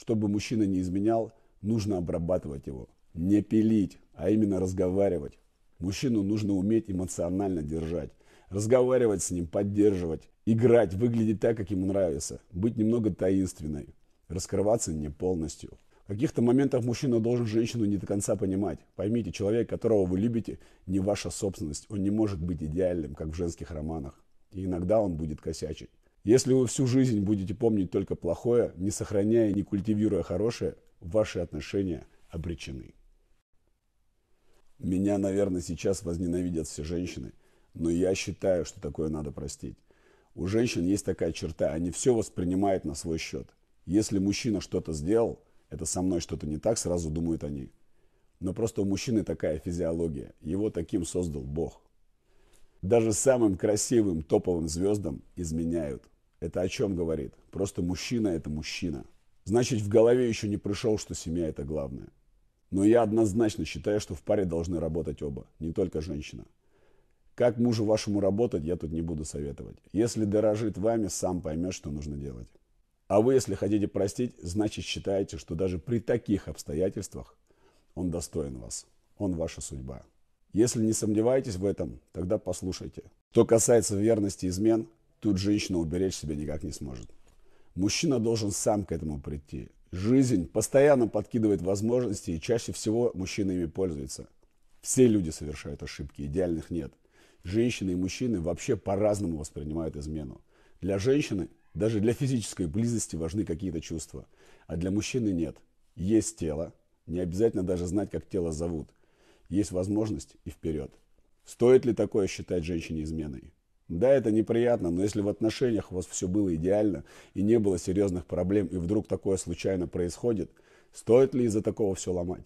чтобы мужчина не изменял, нужно обрабатывать его. Не пилить, а именно разговаривать. Мужчину нужно уметь эмоционально держать. Разговаривать с ним, поддерживать, играть, выглядеть так, как ему нравится. Быть немного таинственной. Раскрываться не полностью. В каких-то моментах мужчина должен женщину не до конца понимать. Поймите, человек, которого вы любите, не ваша собственность. Он не может быть идеальным, как в женских романах. И иногда он будет косячить. Если вы всю жизнь будете помнить только плохое, не сохраняя не культивируя хорошее, ваши отношения обречены. Меня, наверное, сейчас возненавидят все женщины, но я считаю, что такое надо простить. У женщин есть такая черта, они все воспринимают на свой счет. Если мужчина что-то сделал, это со мной что-то не так, сразу думают они. Но просто у мужчины такая физиология, его таким создал Бог. Даже самым красивым топовым звездам изменяют. Это о чем говорит? Просто мужчина – это мужчина. Значит, в голове еще не пришел, что семья – это главное. Но я однозначно считаю, что в паре должны работать оба, не только женщина. Как мужу вашему работать, я тут не буду советовать. Если дорожит вами, сам поймет, что нужно делать. А вы, если хотите простить, значит считаете, что даже при таких обстоятельствах он достоин вас. Он ваша судьба. Если не сомневаетесь в этом, тогда послушайте. Что касается верности измен – тут женщина уберечь себя никак не сможет. Мужчина должен сам к этому прийти. Жизнь постоянно подкидывает возможности, и чаще всего мужчина ими пользуется. Все люди совершают ошибки, идеальных нет. Женщины и мужчины вообще по-разному воспринимают измену. Для женщины даже для физической близости важны какие-то чувства, а для мужчины нет. Есть тело, не обязательно даже знать, как тело зовут. Есть возможность и вперед. Стоит ли такое считать женщине изменой? Да, это неприятно, но если в отношениях у вас все было идеально и не было серьезных проблем, и вдруг такое случайно происходит, стоит ли из-за такого все ломать?